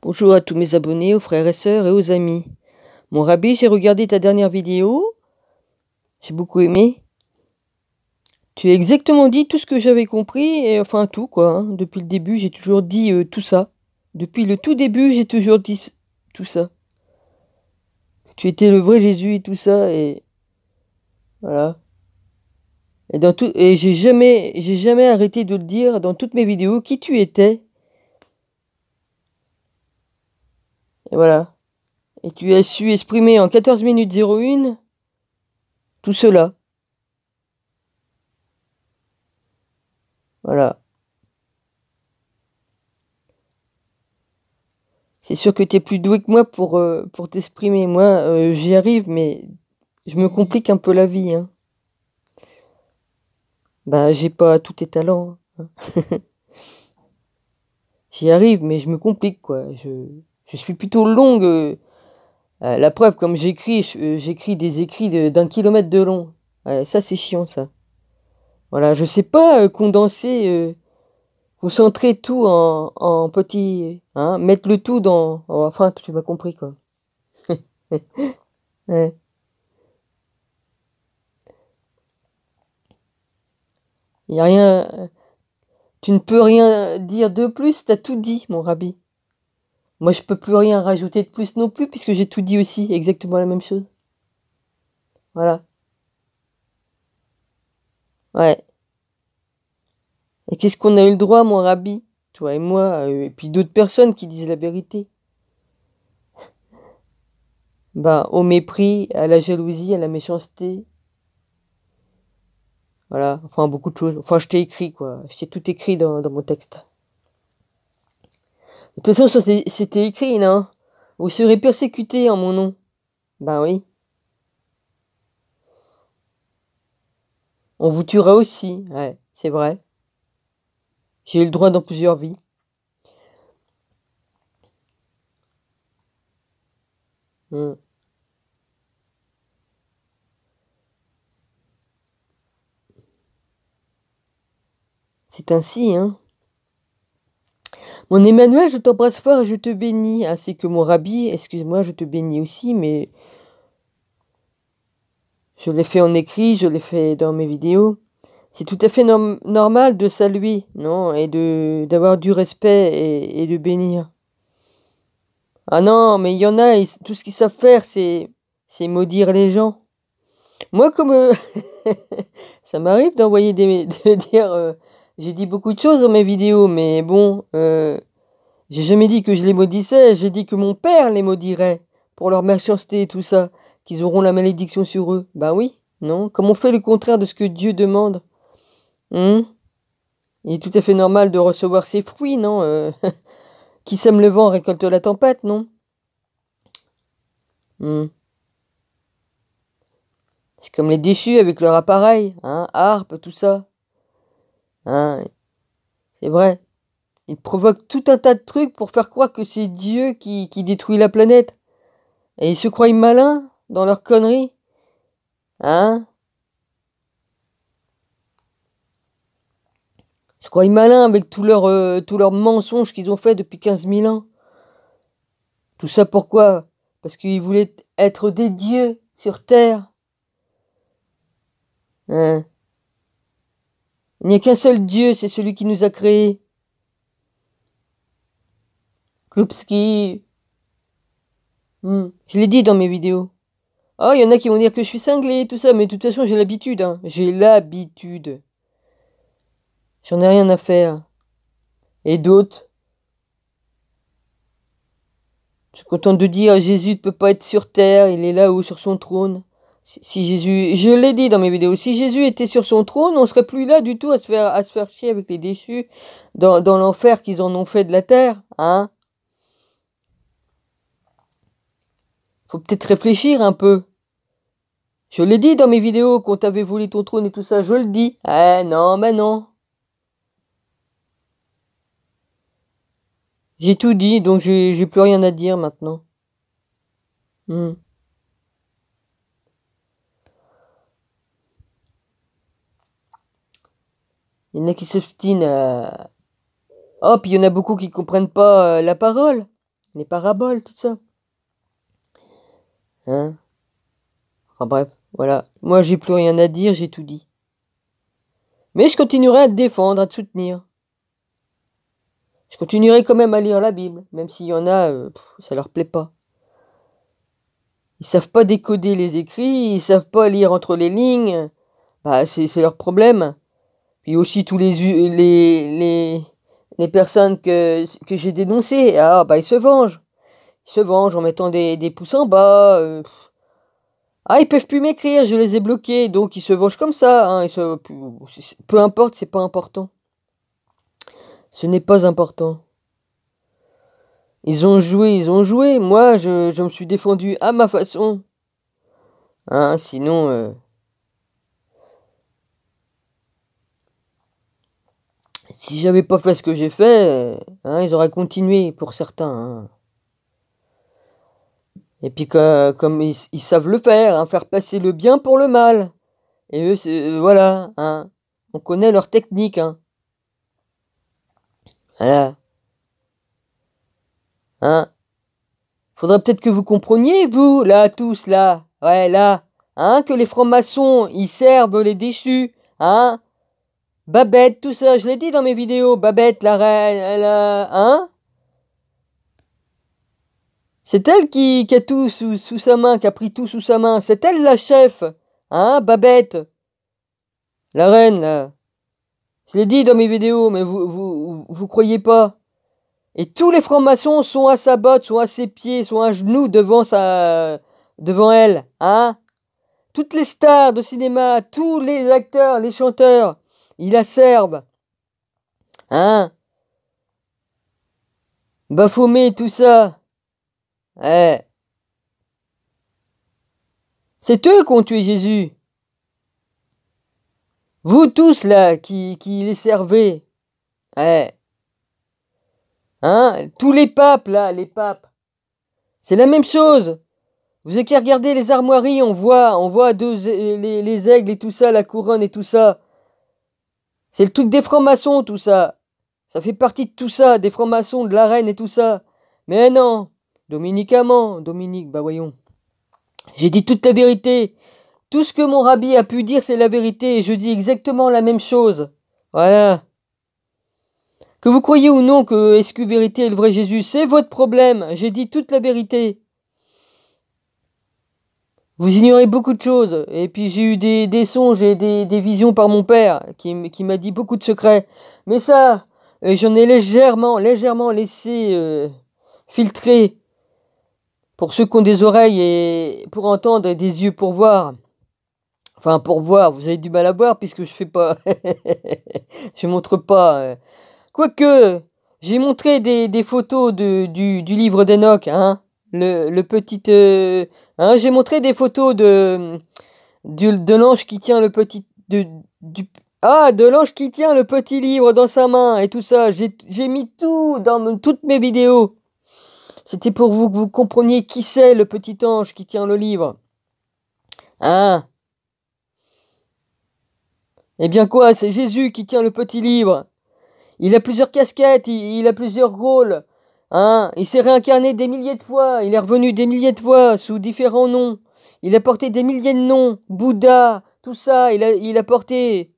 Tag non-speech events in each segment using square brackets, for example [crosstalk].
Bonjour à tous mes abonnés, aux frères et sœurs et aux amis. Mon rabbi, j'ai regardé ta dernière vidéo. J'ai beaucoup aimé. Tu as exactement dit tout ce que j'avais compris, et enfin tout quoi. Hein. Depuis le début, j'ai toujours dit euh, tout ça. Depuis le tout début, j'ai toujours dit tout ça. Tu étais le vrai Jésus et tout ça, et voilà. Et dans tout, et j'ai jamais, j'ai jamais arrêté de le dire dans toutes mes vidéos qui tu étais Et voilà. Et tu as su exprimer en 14 minutes 01 tout cela. Voilà. C'est sûr que tu es plus doué que moi pour, euh, pour t'exprimer. Moi, euh, j'y arrive, mais je me complique un peu la vie. Hein. Bah, j'ai pas tous tes talents. Hein. [laughs] j'y arrive, mais je me complique, quoi. Je, je suis plutôt longue. Euh, la preuve, comme j'écris, euh, j'écris des écrits d'un kilomètre de long. ça, c'est chiant, ça. Voilà, je sais pas euh, condenser, concentrer tout en, en petit. Hein, mettre le tout dans. Oh, enfin, tu m'as compris, quoi. [laughs] Il Il a rien. Tu ne peux rien dire de plus, t'as tout dit, mon rabbi. Moi, je peux plus rien rajouter de plus non plus, puisque j'ai tout dit aussi, exactement la même chose. Voilà. Ouais. Et qu'est-ce qu'on a eu le droit, mon rabbi, toi et moi, euh, et puis d'autres personnes qui disent la vérité [laughs] Ben, au mépris, à la jalousie, à la méchanceté. Voilà, enfin beaucoup de choses. Enfin, je t'ai écrit, quoi. Je t'ai tout écrit dans, dans mon texte. De toute façon, c'était écrit, non Vous serez persécuté en mon nom. Ben oui. On vous tuera aussi, ouais, c'est vrai. J'ai eu le droit dans plusieurs vies. Hmm. C'est ainsi, hein mon Emmanuel, je t'embrasse fort et je te bénis, ainsi que mon rabbi, excuse-moi, je te bénis aussi, mais je l'ai fait en écrit, je l'ai fait dans mes vidéos. C'est tout à fait normal de saluer, non Et de d'avoir du respect et, de bénir. Ah non, mais il y en a, tout ce qu'ils savent faire, c'est maudire les gens. Moi, comme... Euh, [laughs] ça m'arrive d'envoyer des... [laughs] de dire... Euh, j'ai dit beaucoup de choses dans mes vidéos, mais bon, euh, j'ai jamais dit que je les maudissais, j'ai dit que mon père les maudirait pour leur méchanceté et tout ça, qu'ils auront la malédiction sur eux. Ben oui, non, comme on fait le contraire de ce que Dieu demande. Hmm. Il est tout à fait normal de recevoir ses fruits, non euh, [laughs] Qui sème le vent récolte la tempête, non hmm. C'est comme les déchus avec leur appareil, hein, harpe, tout ça. Hein, c'est vrai. Ils provoquent tout un tas de trucs pour faire croire que c'est Dieu qui, détruit la planète. Et ils se croient malins dans leurs conneries. Hein Ils se croient malins avec tous leurs euh, mensonges qu'ils ont fait depuis 15 000 ans. Tout ça pourquoi Parce qu'ils voulaient être des dieux sur Terre. Hein il n'y a qu'un seul Dieu, c'est celui qui nous a créés. Klupski. Hmm, je l'ai dit dans mes vidéos. Oh, il y en a qui vont dire que je suis cinglé, tout ça, mais de toute façon, j'ai l'habitude. Hein. J'ai l'habitude. J'en ai rien à faire. Et d'autres suis content de dire Jésus ne peut pas être sur terre, il est là-haut sur son trône. Si Jésus, je l'ai dit dans mes vidéos, si Jésus était sur son trône, on serait plus là du tout à se faire, à se faire chier avec les déchus dans, l'enfer qu'ils en ont fait de la terre, hein. Faut peut-être réfléchir un peu. Je l'ai dit dans mes vidéos qu'on t'avait volé ton trône et tout ça, je le dis. Eh non, mais non. J'ai tout dit, donc j'ai plus rien à dire maintenant. Hmm. Il y en a qui s'obstinent à... Oh, puis il y en a beaucoup qui comprennent pas euh, la parole, les paraboles, tout ça. Hein Enfin bref, voilà. Moi, j'ai plus rien à dire, j'ai tout dit. Mais je continuerai à te défendre, à te soutenir. Je continuerai quand même à lire la Bible, même s'il y en a, ça euh, ça leur plaît pas. Ils savent pas décoder les écrits, ils savent pas lire entre les lignes. Bah, c'est leur problème. Et aussi tous les, les, les, les personnes que, que j'ai dénoncées, ah bah ils se vengent. Ils se vengent en mettant des, des pouces en bas. Euh, ah, ils peuvent plus m'écrire, je les ai bloqués, donc ils se vengent comme ça. Hein, Peu importe, c'est pas important. Ce n'est pas important. Ils ont joué, ils ont joué. Moi, je, je me suis défendu à ma façon. Hein, sinon, euh, Si j'avais pas fait ce que j'ai fait, euh, hein, ils auraient continué pour certains. Hein. Et puis comme ils, savent le faire, hein, faire passer le bien pour le mal. Et eux, euh, voilà, hein, on connaît leur technique. Hein. Voilà. Hein. Faudrait peut-être que vous compreniez, vous, là, tous, là. Ouais, là. Hein, que les francs-maçons, ils servent les déchus. Hein. Babette, tout ça, je l'ai dit dans mes vidéos. Babette, la reine, elle a... Euh, hein C'est elle qui, qui, a tout sous, sa main, qui a pris tout sous sa main. C'est elle la chef. Hein, Babette La reine, là. Je l'ai dit dans mes vidéos, mais vous, vous, vous croyez pas. Et tous les francs-maçons sont à sa botte, sont à ses pieds, sont à genoux devant sa... devant elle. Hein Toutes les stars de cinéma, tous les acteurs, les chanteurs, il acerbe. Hein Baphomet, tout ça. Ouais. Eh. C'est eux qui ont tué Jésus. Vous tous là qui, les servez. Ouais. Eh. Hein Tous les papes là, les papes. C'est la même chose. Vous avez qu'à regarder les armoiries, on voit, on voit deux, les, aigles et tout ça, la couronne et tout ça. C'est le truc des francs-maçons, tout ça. Ça fait partie de tout ça, des francs-maçons, de la reine et tout ça. Mais non, Dominique Amand, Dominique, bah voyons. J'ai dit toute la vérité. Tout ce que mon rabbi a pu dire, c'est la vérité, et je dis exactement la même chose. Voilà. Que vous croyez ou non que est-ce que vérité est le vrai Jésus, c'est votre problème. J'ai dit toute la vérité. Vous ignorez beaucoup de choses. Et puis j'ai eu des, des songes et des, des, visions par mon père qui, qui m'a dit beaucoup de secrets. Mais ça, euh, j'en ai légèrement, légèrement laissé euh, filtrer pour ceux qui ont des oreilles et pour entendre et des yeux pour voir. Enfin, pour voir, vous avez du mal à voir puisque je fais pas. [laughs] je montre pas. Euh. Quoique, j'ai montré des, des photos de, du, du livre d'Enoch, hein. Le, le petit... Euh, hein, j'ai montré des photos de, l'ange qui tient le petit... du, ah, de l'ange qui tient le petit livre dans sa main et tout ça. J'ai mis tout dans toutes mes vidéos. C'était pour vous que vous compreniez qui c'est le petit ange qui tient le livre. Hein Eh bien quoi, c'est Jésus qui tient le petit livre. Il a plusieurs casquettes, il a plusieurs rôles. Hein, il s'est réincarné des milliers de fois, il est revenu des milliers de fois sous différents noms. Il a porté des milliers de noms, Bouddha, tout ça, il a, il a porté.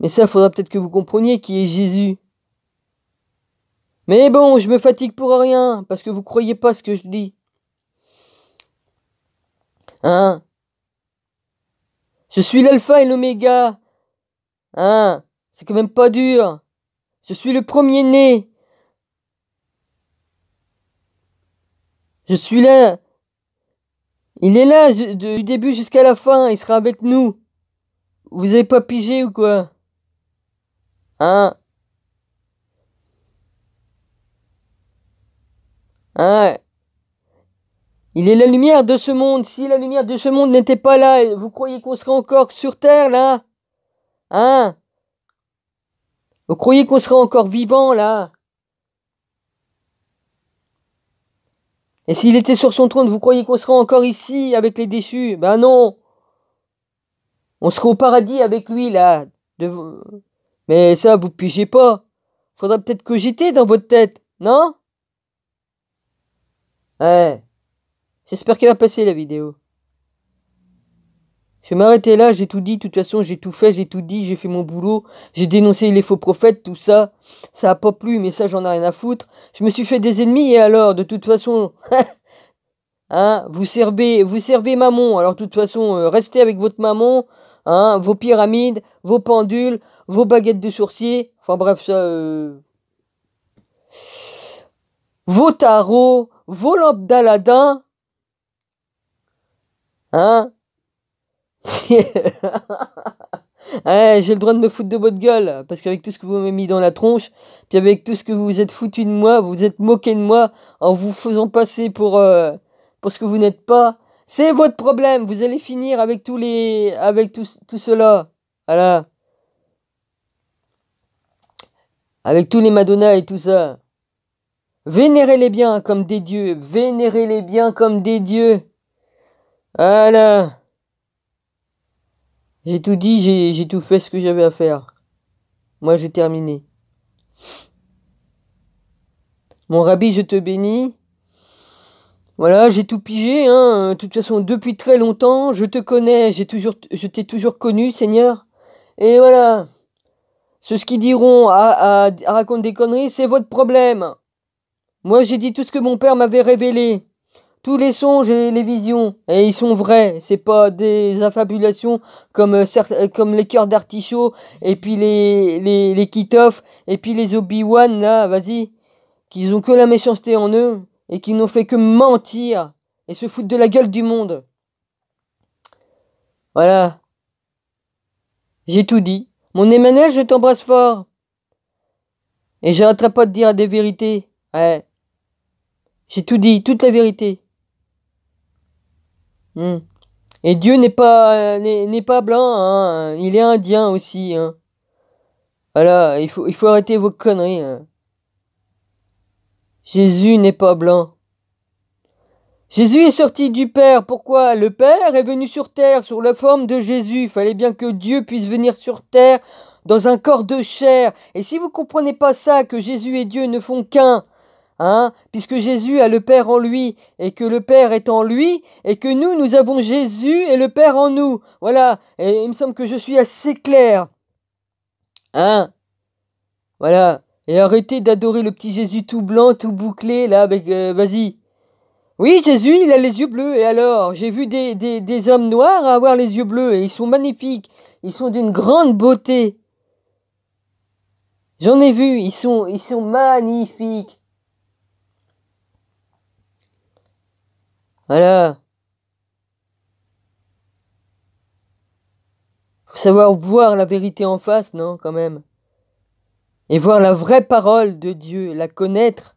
Mais ça, il faudra peut-être que vous compreniez qui est Jésus. Mais bon, je me fatigue pour rien, parce que vous croyez pas ce que je dis. Hein Je suis l'alpha et l'oméga. Hein C'est quand même pas dur. Je suis le premier-né. Je suis là. Il est là du début jusqu'à la fin. Il sera avec nous. Vous avez pas pigé ou quoi Hein Hein Il est la lumière de ce monde. Si la lumière de ce monde n'était pas là, vous croyez qu'on serait encore sur Terre là Hein Vous croyez qu'on serait encore vivant là Et s'il était sur son trône, vous croyez qu'on sera encore ici avec les déchus Ben non On serait au paradis avec lui, là. De... Mais ça, vous pigez pas. Faudra peut-être cogiter dans votre tête, non Ouais. J'espère qu'il va passer la vidéo. Je vais m'arrêter là, j'ai tout dit, de toute façon j'ai tout fait, j'ai tout dit, j'ai fait mon boulot, j'ai dénoncé les faux prophètes, tout ça, ça a pas plu, mais ça j'en ai rien à foutre. Je me suis fait des ennemis et alors, de toute façon, [laughs] hein, vous servez, vous servez maman, alors de toute façon, euh, restez avec votre maman, hein, vos pyramides, vos pendules, vos baguettes de sourcier, enfin bref, ça... Euh, vos tarots, vos lampes d'Aladin, hein [laughs] Eh, j'ai le droit de me foutre de votre gueule, parce qu'avec tout ce que vous m'avez mis dans la tronche, puis avec tout ce que vous vous êtes foutu de moi, vous vous êtes moqué de moi en vous faisant passer pour, euh, pour ce que vous n'êtes pas, c'est votre problème, vous allez finir avec tous les. avec tout, tout cela. Voilà. Avec tous les Madonna et tout ça. Vénérez-les bien comme des dieux. Vénérez-les bien comme des dieux. Voilà. J'ai tout dit, j'ai tout fait ce que j'avais à faire. Moi, j'ai terminé. Mon rabbi, je te bénis. Voilà, j'ai tout pigé, hein. De toute façon, depuis très longtemps, je te connais, j'ai toujours, je t'ai toujours connu, Seigneur. Et voilà. Ceux qui diront à, à, à des conneries, c'est votre problème. Moi, j'ai dit tout ce que mon père m'avait révélé. Tous les songes et les visions, et ils sont vrais, c'est pas des infabulations. comme, euh, euh, comme les cœurs d'artichaut, et puis les, les, les et puis les Obi-Wan, là, vas-y, qu'ils ont que la méchanceté en eux, et qui n'ont fait que mentir, et se foutre de la gueule du monde. Voilà. J'ai tout dit. Mon Emmanuel, je t'embrasse fort. Et j'arrêterai pas de dire des vérités. Ouais. J'ai tout dit, toute la vérité. Hmm. Et Dieu n'est pas euh, n'est pas blanc, hein. il est indien aussi. Hein. Voilà, il faut, il faut arrêter vos conneries. Hein. Jésus n'est pas blanc. Jésus est sorti du Père. Pourquoi Le Père est venu sur terre sur la forme de Jésus. Il fallait bien que Dieu puisse venir sur terre dans un corps de chair. Et si vous comprenez pas ça, que Jésus et Dieu ne font qu'un, Hein, puisque Jésus a le Père en lui, et que le Père est en lui, et que nous, nous avons Jésus et le Père en nous. Voilà, et il me semble que je suis assez clair. Hein Voilà, et arrêtez d'adorer le petit Jésus tout blanc, tout bouclé, là, avec... Euh, vas-y. Oui, Jésus, il a les yeux bleus, et alors J'ai vu des, des, hommes noirs avoir les yeux bleus, et ils sont magnifiques, ils sont d'une grande beauté. J'en ai vu, ils sont, ils sont magnifiques. Voilà. Faut savoir voir la vérité en face, non, quand même. Et voir la vraie parole de Dieu, la connaître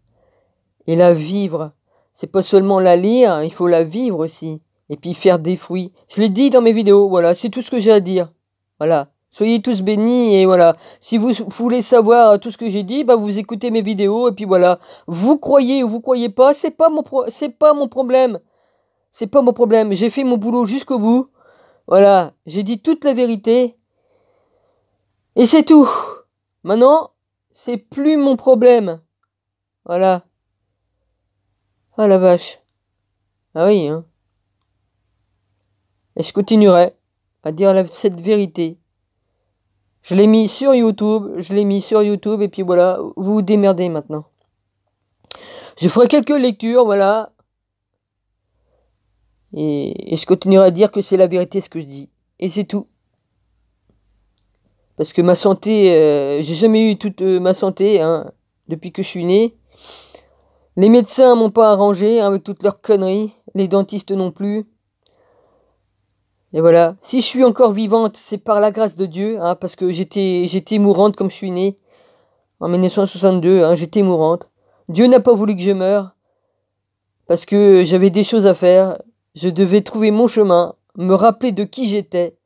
et la vivre. C'est pas seulement la lire, il faut la vivre aussi. Et puis faire des fruits. Je l'ai dit dans mes vidéos, voilà, c'est tout ce que j'ai à dire. Voilà. Soyez tous bénis et voilà. Si vous voulez savoir tout ce que j'ai dit, bah vous écoutez mes vidéos et puis voilà. Vous croyez ou vous croyez pas, c'est pas mon c'est pas mon problème c'est pas mon problème. J'ai fait mon boulot jusqu'au bout. Voilà, j'ai dit toute la vérité. Et c'est tout. Maintenant, c'est plus mon problème. Voilà. Ah la vache. Ah oui, hein. Et je continuerai à dire cette vérité. Je l'ai mis sur YouTube, je l'ai mis sur YouTube, et puis voilà, vous vous démerdez maintenant. Je ferai quelques lectures, voilà, et, je continuerai à dire que c'est la vérité ce que je dis. Et c'est tout. Parce que ma santé, euh, j'ai jamais eu toute euh, ma santé hein, depuis que je suis né. Les médecins m'ont pas arrangé hein, avec toutes leurs conneries. Les dentistes non plus. Et voilà. Si je suis encore vivante, c'est par la grâce de Dieu, hein, parce que j'étais, mourante comme je suis née. En 1962, hein, j'étais mourante. Dieu n'a pas voulu que je meure, parce que j'avais des choses à faire. Je devais trouver mon chemin, me rappeler de qui j'étais.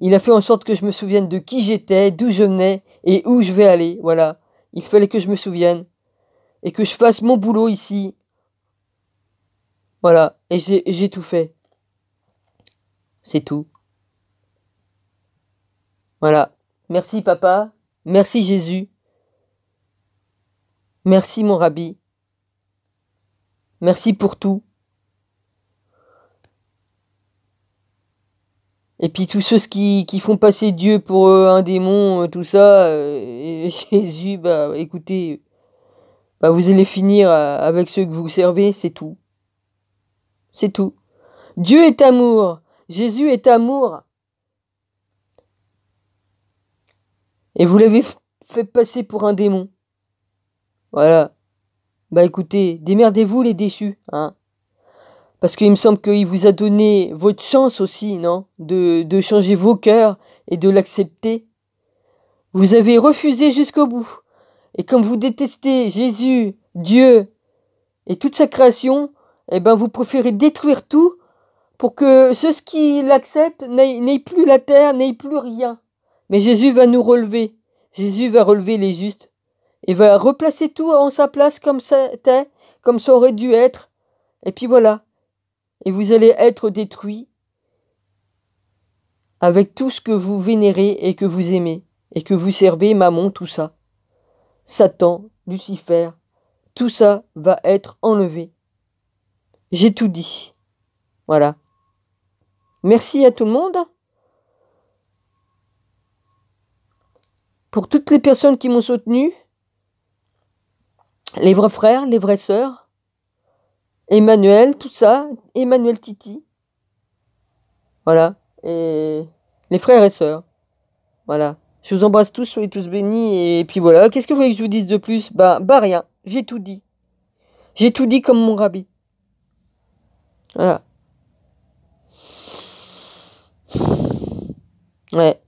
Il a fait en sorte que je me souvienne de qui j'étais, d'où je venais et où je vais aller. Voilà. Il fallait que je me souvienne et que je fasse mon boulot ici. Voilà. Et j'ai tout fait. C'est tout. Voilà. Merci papa. Merci Jésus. Merci mon rabbi. Merci pour tout. Et puis tous ceux qui, qui font passer Dieu pour euh, un démon, euh, tout ça, euh, [laughs] Jésus, bah écoutez, bah vous allez finir avec ceux que vous servez, c'est tout. C'est tout. Dieu est amour, Jésus est amour. Et vous l'avez fait passer pour un démon. Voilà. Bah écoutez, démerdez-vous les déchus, hein. Parce qu'il me semble qu'il vous a donné votre chance aussi, non de, de changer vos cœurs et de l'accepter. Vous avez refusé jusqu'au bout. Et comme vous détestez Jésus, Dieu et toute sa création, eh ben vous préférez détruire tout pour que ceux qui l'acceptent n'aient plus la terre, n'aient plus rien. Mais Jésus va nous relever. Jésus va relever les justes et va replacer tout en sa place comme c'était, comme ça aurait dû être. Et puis voilà et vous allez être détruits avec tout ce que vous vénérez et que vous aimez, et que vous servez, maman, tout ça. Satan, Lucifer, tout ça va être enlevé. J'ai tout dit. Voilà. Merci à tout le monde. Pour toutes les personnes qui m'ont soutenu, les vrais frères, les vraies sœurs, Emmanuel, tout ça, Emmanuel Titi. Voilà. Et les frères et sœurs. Voilà. Je vous embrasse tous, soyez tous bénis. Et puis voilà. Qu'est-ce que vous voulez que je vous dise de plus Bah, bah rien. J'ai tout dit. J'ai tout dit comme mon rabbi. Voilà. Ouais.